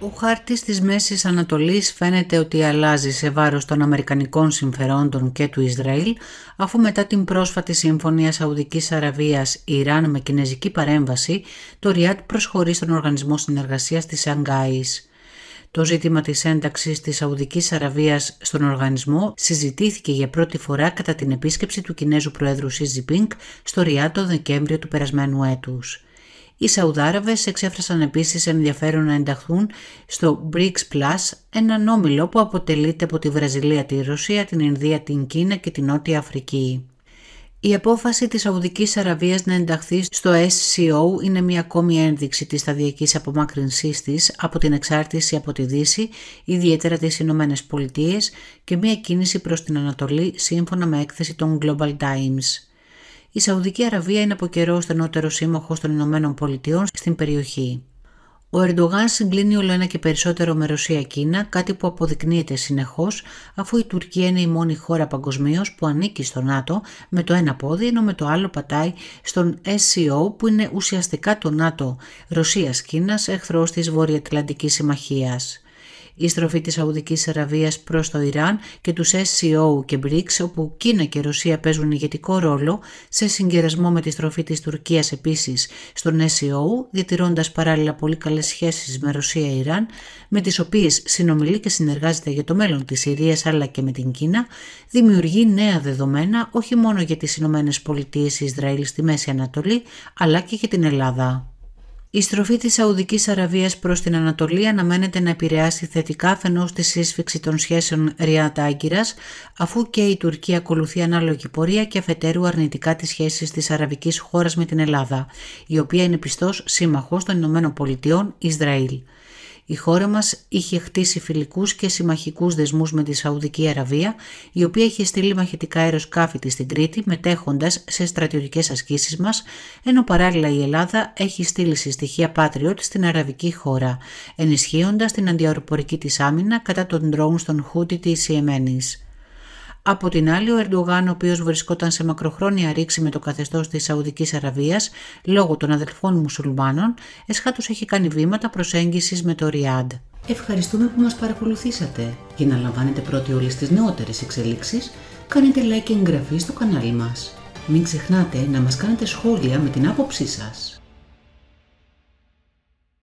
Ο χάρτης της Μέσης Ανατολής φαίνεται ότι αλλάζει σε βάρος των Αμερικανικών συμφερόντων και του Ισραήλ, αφού μετά την πρόσφατη συμφωνία Σαουδικής Αραβίας Ιράν με κινέζικη παρέμβαση, το Ριάτ προσχωρεί στον Οργανισμό Συνεργασίας της Σανγκάης. Το ζήτημα της ένταξης της Σαουδικής Αραβίας στον οργανισμό συζητήθηκε για πρώτη φορά κατά την επίσκεψη του Κινέζου Προέδρου Σιζιπίνκ στο Ριάτ το Δεκέμβριο του περασμένου έτους. Οι Σαουδάραβες εξέφρασαν επίσης ενδιαφέρον να ενταχθούν στο BRICS Plus, έναν όμιλο που αποτελείται από τη Βραζιλία, τη Ρωσία, την Ινδία, την Κίνα και την Νότια Αφρική. Η απόφαση της Σαουδικής Αραβίας να ενταχθεί στο SCO είναι μια ακόμη ένδειξη της σταδιακής απομάκρυνσής της από την εξάρτηση από τη Δύση, ιδιαίτερα τις Ηνωμένες Πολιτείες και μια κίνηση προς την Ανατολή σύμφωνα με έκθεση των Global Times η Σαουδική Αραβία είναι από καιρό στενότερο σύμμαχο των Ηνωμένων Πολιτειών στην περιοχή. Ο Ερντογάν συγκλίνει όλο ένα και περισσότερο με Ρωσία-Κίνα, κάτι που αποδεικνύεται συνεχώς, αφού η Τουρκία είναι η μόνη χώρα παγκοσμίως που ανήκει στο ΝΑΤΟ με το ένα πόδι, ενώ με το άλλο πατάει στον SCO, που είναι ουσιαστικά το ΝΑΤΟ Ρωσία-Κίνα, εχθρός της Βορειοατλαντικής Συμμαχίας η στροφή της Σαουδικής Αραβίας προς το Ιράν και τους SCO και BRICS όπου Κίνα και Ρωσία παίζουν ηγετικό ρόλο σε συγκερασμό με τη στροφή της Τουρκίας επίσης στον SCO διατηρώντας παράλληλα πολύ καλές σχέσεις με Ρωσία-Ιράν με τις οποίες συνομιλεί και συνεργάζεται για το μέλλον της Συρίας αλλά και με την Κίνα δημιουργεί νέα δεδομένα όχι μόνο για τις Ηνωμένες Πολιτείες Ισραήλ στη Μέση Ανατολή αλλά και για την Ελλάδα. Η στροφή της Σαουδικής Αραβίας προς την Ανατολή αναμένεται να επηρεάσει θετικά φαινός τη σύσφυξη των σχέσεων Ριάτα Άγκυρας, αφού και η Τουρκία ακολουθεί ανάλογη πορεία και αφετέρου αρνητικά τις σχέσεις της αραβικής χώρας με την Ελλάδα, η οποία είναι πιστός σύμμαχος των Πολιτειών Ισραήλ. Η χώρα μας είχε χτίσει φιλικούς και συμμαχικούς δεσμούς με τη Σαουδική Αραβία, η οποία είχε στείλει μαχητικά αεροσκάφη της στην Κρήτη, μετέχοντας σε στρατιωτικές ασκήσεις μας, ενώ παράλληλα η Ελλάδα έχει στείλει συστοιχεία Patriot στην Αραβική χώρα, ενισχύοντας την αντιαεροπορική της άμυνα κατά των ντρόουν στον Χούτι της Ιεμένης. Από την άλλη, ο Ερντογάν, ο οποίος βρισκόταν σε μακροχρόνια ρήξη με το καθεστώς της Σαουδικής Αραβίας λόγω των αδελφών μουσουλμάνων, εσχάτως έχει κάνει βήματα προσέγγισης με το Ριάντ. Ευχαριστούμε που μας παρακολουθήσατε. Για να λαμβάνετε πρώτοι όλες τις νεότερες εξελίξεις κάνετε like και εγγραφή στο κανάλι μας. Μην ξεχνάτε να μας κάνετε σχόλια με την άποψή σας.